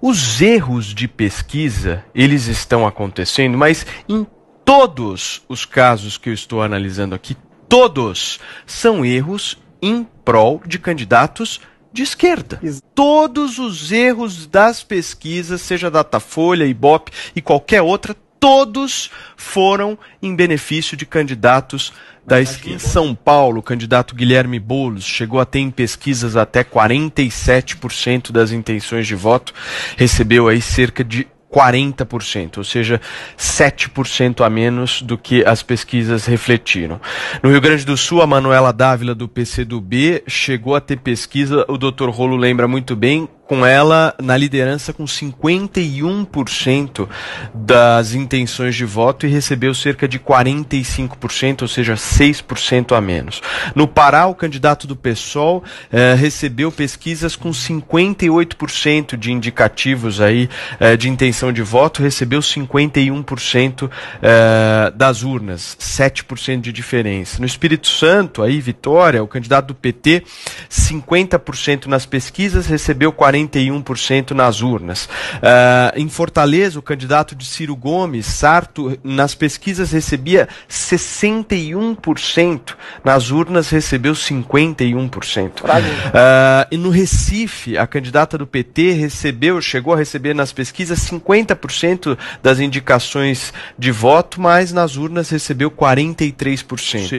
Os erros de pesquisa, eles estão acontecendo, mas em todos os casos que eu estou analisando aqui, todos são erros em prol de candidatos de esquerda. Todos os erros das pesquisas, seja Datafolha, Ibope e qualquer outra, todos foram em benefício de candidatos da esquerda. Em São Paulo, o candidato Guilherme Boulos chegou a ter em pesquisas até 47% das intenções de voto, recebeu aí cerca de 40%, ou seja, 7% a menos do que as pesquisas refletiram. No Rio Grande do Sul, a Manuela Dávila do PCdoB chegou a ter pesquisa, o Dr. Rolo lembra muito bem, com ela na liderança com 51% das intenções de voto e recebeu cerca de 45%, ou seja, 6% a menos. No Pará, o candidato do PSOL eh, recebeu pesquisas com 58% de indicativos aí eh, de intenção de voto, recebeu 51% eh, das urnas, 7% de diferença. No Espírito Santo, aí Vitória, o candidato do PT, 50% nas pesquisas, recebeu 40 41% nas urnas. Uh, em Fortaleza, o candidato de Ciro Gomes, Sarto, nas pesquisas recebia 61%, nas urnas recebeu 51%. Uh, ah, e no Recife, a candidata do PT recebeu, chegou a receber nas pesquisas 50% das indicações de voto, mas nas urnas recebeu 43%. Sim.